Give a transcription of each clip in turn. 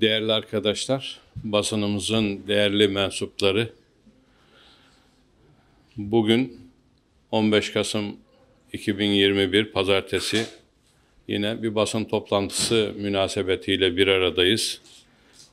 Değerli arkadaşlar, basınımızın değerli mensupları, bugün 15 Kasım 2021 Pazartesi yine bir basın toplantısı münasebetiyle bir aradayız.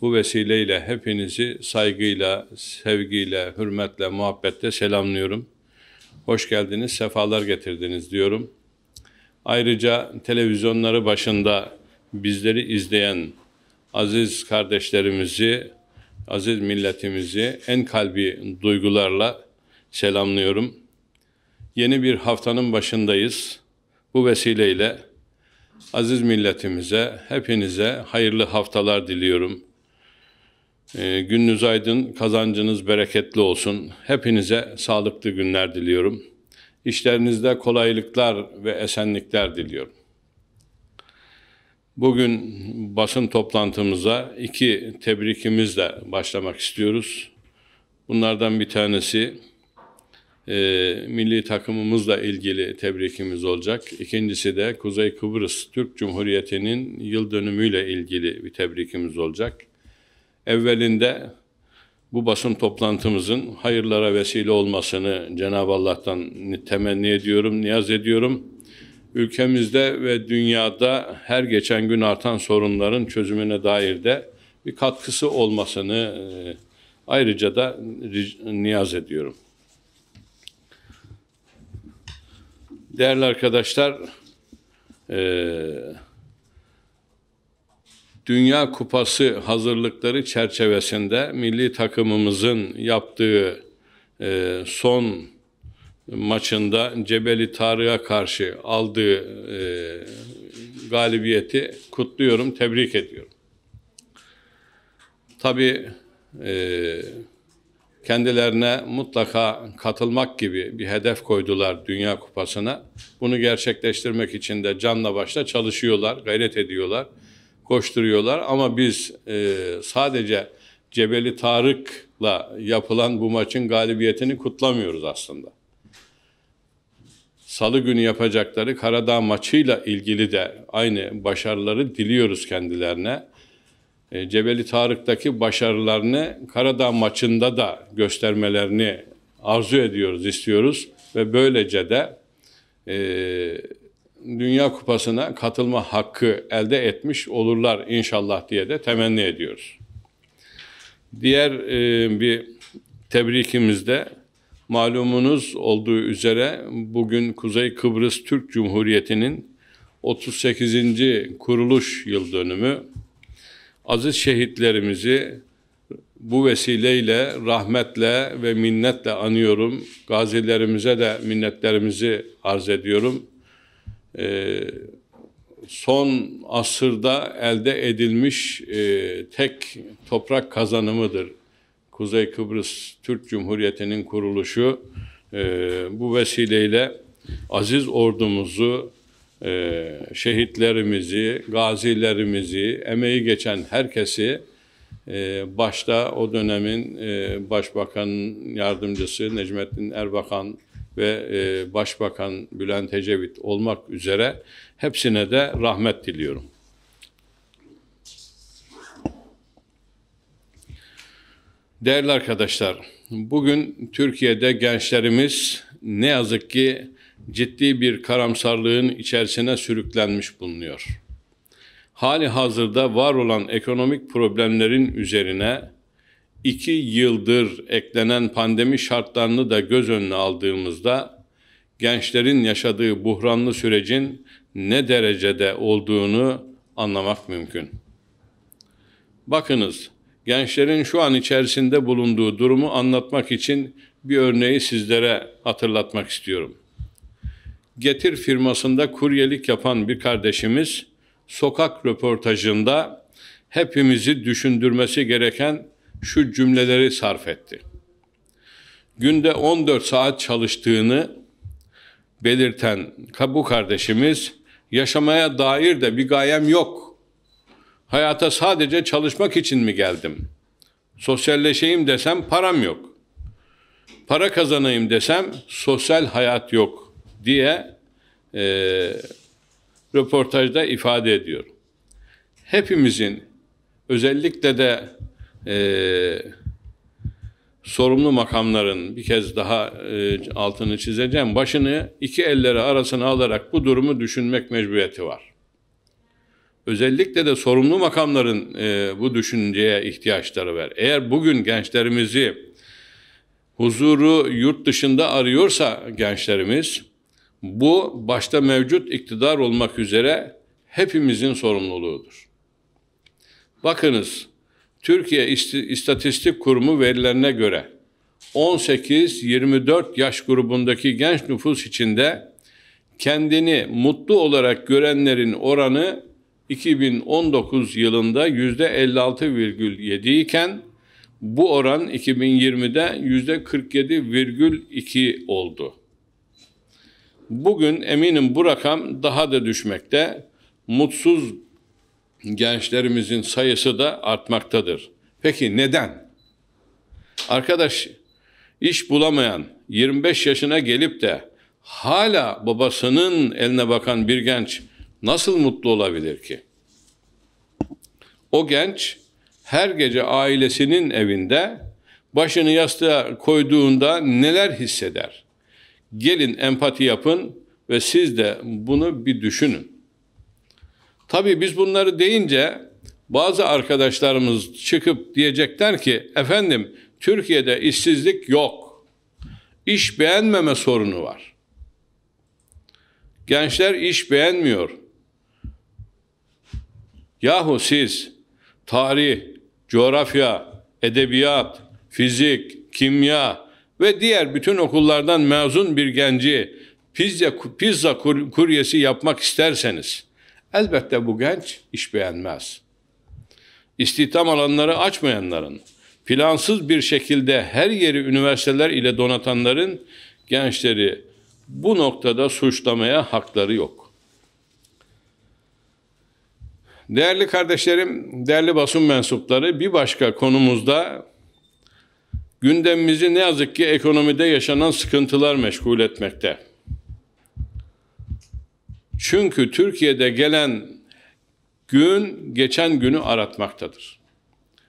Bu vesileyle hepinizi saygıyla, sevgiyle, hürmetle, muhabbetle selamlıyorum. Hoş geldiniz, sefalar getirdiniz diyorum. Ayrıca televizyonları başında bizleri izleyen aziz kardeşlerimizi, aziz milletimizi en kalbi duygularla selamlıyorum. Yeni bir haftanın başındayız. Bu vesileyle aziz milletimize, hepinize hayırlı haftalar diliyorum. Ee, gününüz aydın, kazancınız bereketli olsun. Hepinize sağlıklı günler diliyorum. İşlerinizde kolaylıklar ve esenlikler diliyorum. Bugün basın toplantımıza iki tebrikimizle başlamak istiyoruz. Bunlardan bir tanesi e, milli takımımızla ilgili tebrikimiz olacak. İkincisi de Kuzey Kıbrıs Türk Cumhuriyeti'nin yıl dönümüyle ilgili bir tebrikimiz olacak. Evvelinde bu basın toplantımızın hayırlara vesile olmasını Cenab-ı Allah'tan temenni ediyorum, niyaz ediyorum ülkemizde ve dünyada her geçen gün artan sorunların çözümüne dair de bir katkısı olmasını e, ayrıca da niyaz ediyorum. Değerli arkadaşlar, e, Dünya Kupası hazırlıkları çerçevesinde milli takımımızın yaptığı e, son maçında Cebeli Tarık'a karşı aldığı e, galibiyeti kutluyorum, tebrik ediyorum. Tabii e, kendilerine mutlaka katılmak gibi bir hedef koydular Dünya Kupası'na. Bunu gerçekleştirmek için de canla başla çalışıyorlar, gayret ediyorlar, koşturuyorlar. Ama biz e, sadece Cebeli Tarık'la yapılan bu maçın galibiyetini kutlamıyoruz aslında. Salı günü yapacakları Karadağ maçıyla ilgili de aynı başarıları diliyoruz kendilerine. E, Cebeli Tarık'taki başarılarını Karadağ maçında da göstermelerini arzu ediyoruz, istiyoruz ve böylece de e, Dünya Kupası'na katılma hakkı elde etmiş olurlar inşallah diye de temenni ediyoruz. Diğer e, bir tebrikimizde. Malumunuz olduğu üzere bugün Kuzey Kıbrıs Türk Cumhuriyeti'nin 38. kuruluş yıl dönümü. Aziz şehitlerimizi bu vesileyle rahmetle ve minnetle anıyorum. Gazilerimize de minnetlerimizi arz ediyorum. Ee, son asırda elde edilmiş e, tek toprak kazanımıdır Kuzey Kıbrıs Türk Cumhuriyeti'nin kuruluşu e, bu vesileyle aziz ordumuzu, e, şehitlerimizi, gazilerimizi, emeği geçen herkesi e, başta o dönemin e, Başbakan Yardımcısı Necmettin Erbakan ve e, Başbakan Bülent Ecevit olmak üzere hepsine de rahmet diliyorum. Değerli arkadaşlar, bugün Türkiye'de gençlerimiz ne yazık ki ciddi bir karamsarlığın içerisine sürüklenmiş bulunuyor. Hali hazırda var olan ekonomik problemlerin üzerine iki yıldır eklenen pandemi şartlarını da göz önüne aldığımızda gençlerin yaşadığı buhranlı sürecin ne derecede olduğunu anlamak mümkün. Bakınız, gençlerin şu an içerisinde bulunduğu durumu anlatmak için bir örneği sizlere hatırlatmak istiyorum. Getir firmasında kuryelik yapan bir kardeşimiz sokak röportajında hepimizi düşündürmesi gereken şu cümleleri sarf etti. Günde 14 saat çalıştığını belirten bu kardeşimiz yaşamaya dair de bir gayem yok Hayata sadece çalışmak için mi geldim? Sosyalleşeyim desem param yok. Para kazanayım desem sosyal hayat yok diye e, röportajda ifade ediyor. Hepimizin özellikle de e, sorumlu makamların bir kez daha e, altını çizeceğim başını iki elleri arasına alarak bu durumu düşünmek mecburiyeti var özellikle de sorumlu makamların e, bu düşünceye ihtiyaçları var. Eğer bugün gençlerimizi huzuru yurt dışında arıyorsa gençlerimiz bu başta mevcut iktidar olmak üzere hepimizin sorumluluğudur. Bakınız Türkiye İstatistik Kurumu verilerine göre 18-24 yaş grubundaki genç nüfus içinde kendini mutlu olarak görenlerin oranı 2019 yılında %56,7 iken bu oran 2020'de %47,2 oldu. Bugün eminim bu rakam daha da düşmekte. Mutsuz gençlerimizin sayısı da artmaktadır. Peki neden? Arkadaş iş bulamayan 25 yaşına gelip de hala babasının eline bakan bir genç nasıl mutlu olabilir ki? O genç her gece ailesinin evinde başını yastığa koyduğunda neler hisseder? Gelin empati yapın ve siz de bunu bir düşünün. Tabii biz bunları deyince bazı arkadaşlarımız çıkıp diyecekler ki efendim Türkiye'de işsizlik yok. İş beğenmeme sorunu var. Gençler iş beğenmiyor. Yahu siz tarih, coğrafya, edebiyat, fizik, kimya ve diğer bütün okullardan mezun bir genci pizza, pizza kuryesi yapmak isterseniz elbette bu genç iş beğenmez. İstihdam alanları açmayanların, plansız bir şekilde her yeri üniversiteler ile donatanların gençleri bu noktada suçlamaya hakları yok. Değerli kardeşlerim, değerli basın mensupları bir başka konumuzda gündemimizi ne yazık ki ekonomide yaşanan sıkıntılar meşgul etmekte. Çünkü Türkiye'de gelen gün geçen günü aratmaktadır.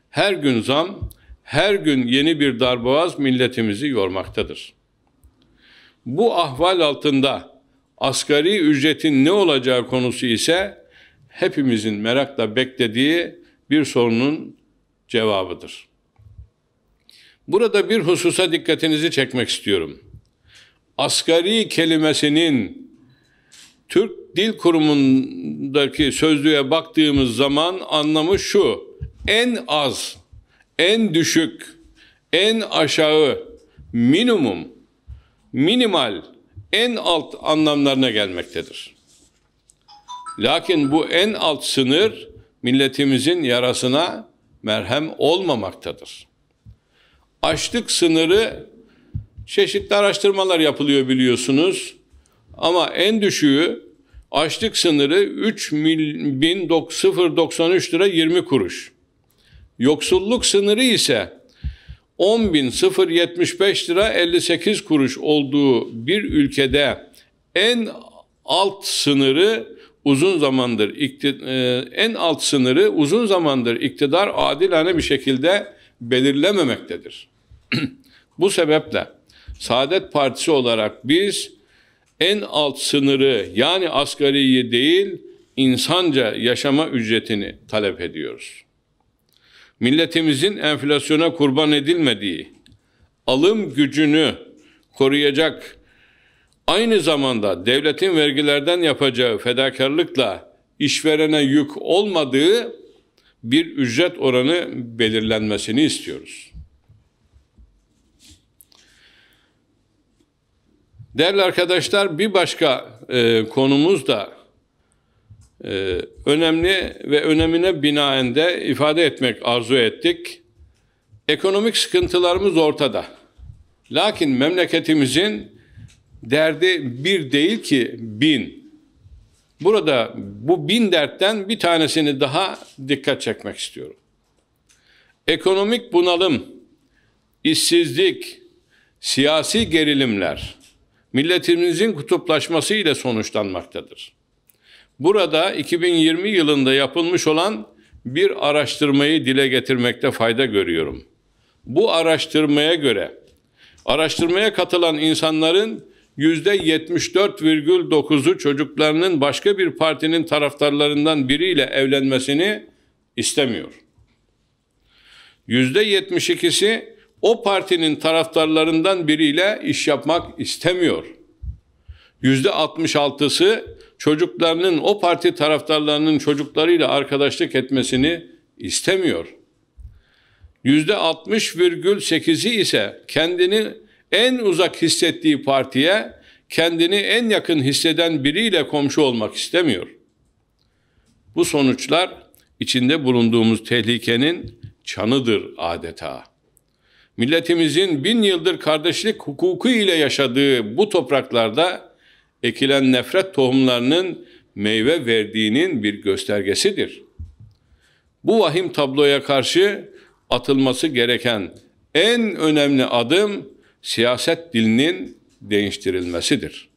Her gün zam, her gün yeni bir darboğaz milletimizi yormaktadır. Bu ahval altında asgari ücretin ne olacağı konusu ise hepimizin merakla beklediği bir sorunun cevabıdır. Burada bir hususa dikkatinizi çekmek istiyorum. Asgari kelimesinin Türk Dil Kurumu'ndaki sözlüğe baktığımız zaman anlamı şu. En az, en düşük, en aşağı, minimum, minimal, en alt anlamlarına gelmektedir. Lakin bu en alt sınır milletimizin yarasına merhem olmamaktadır. Açlık sınırı çeşitli araştırmalar yapılıyor biliyorsunuz. Ama en düşüğü açlık sınırı 3 bin 093 lira 20 kuruş. Yoksulluk sınırı ise 10.075 lira 58 kuruş olduğu bir ülkede en alt sınırı uzun zamandır e, en alt sınırı uzun zamandır iktidar adilane bir şekilde belirlememektedir. Bu sebeple Saadet Partisi olarak biz en alt sınırı yani asgariyi değil insanca yaşama ücretini talep ediyoruz. Milletimizin enflasyona kurban edilmediği, alım gücünü koruyacak Aynı zamanda devletin vergilerden yapacağı fedakarlıkla işverene yük olmadığı bir ücret oranı belirlenmesini istiyoruz. Değerli arkadaşlar bir başka e, konumuz da e, önemli ve önemine binaen de ifade etmek arzu ettik. Ekonomik sıkıntılarımız ortada. Lakin memleketimizin derdi bir değil ki bin. Burada bu bin dertten bir tanesini daha dikkat çekmek istiyorum. Ekonomik bunalım, işsizlik, siyasi gerilimler milletimizin kutuplaşması ile sonuçlanmaktadır. Burada 2020 yılında yapılmış olan bir araştırmayı dile getirmekte fayda görüyorum. Bu araştırmaya göre araştırmaya katılan insanların Yüzde %74,9'u çocuklarının başka bir partinin taraftarlarından biriyle evlenmesini istemiyor. Yüzde %72'si o partinin taraftarlarından biriyle iş yapmak istemiyor. Yüzde %66'sı çocuklarının o parti taraftarlarının çocuklarıyla arkadaşlık etmesini istemiyor. Yüzde %60,8'i ise kendini en uzak hissettiği partiye kendini en yakın hisseden biriyle komşu olmak istemiyor. Bu sonuçlar içinde bulunduğumuz tehlikenin çanıdır adeta. Milletimizin bin yıldır kardeşlik hukuku ile yaşadığı bu topraklarda ekilen nefret tohumlarının meyve verdiğinin bir göstergesidir. Bu vahim tabloya karşı atılması gereken en önemli adım siyaset dilinin değiştirilmesidir.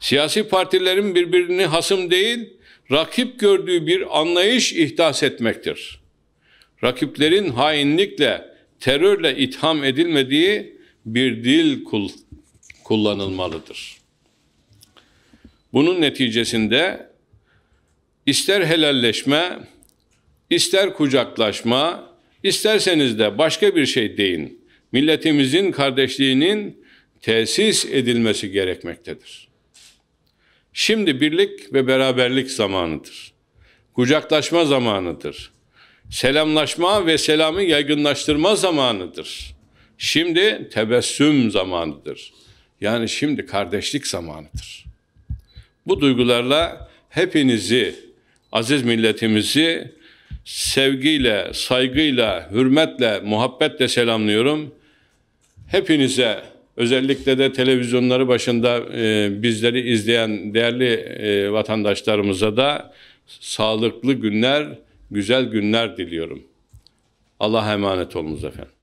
Siyasi partilerin birbirini hasım değil, rakip gördüğü bir anlayış ihdas etmektir. Rakiplerin hainlikle, terörle itham edilmediği bir dil kul kullanılmalıdır. Bunun neticesinde ister helalleşme, ister kucaklaşma, isterseniz de başka bir şey deyin milletimizin kardeşliğinin tesis edilmesi gerekmektedir. Şimdi birlik ve beraberlik zamanıdır. Kucaklaşma zamanıdır. Selamlaşma ve selamı yaygınlaştırma zamanıdır. Şimdi tebessüm zamanıdır. Yani şimdi kardeşlik zamanıdır. Bu duygularla hepinizi, aziz milletimizi sevgiyle, saygıyla, hürmetle, muhabbetle selamlıyorum. Hepinize özellikle de televizyonları başında e, bizleri izleyen değerli e, vatandaşlarımıza da sağlıklı günler, güzel günler diliyorum. Allah'a emanet olunuz efendim.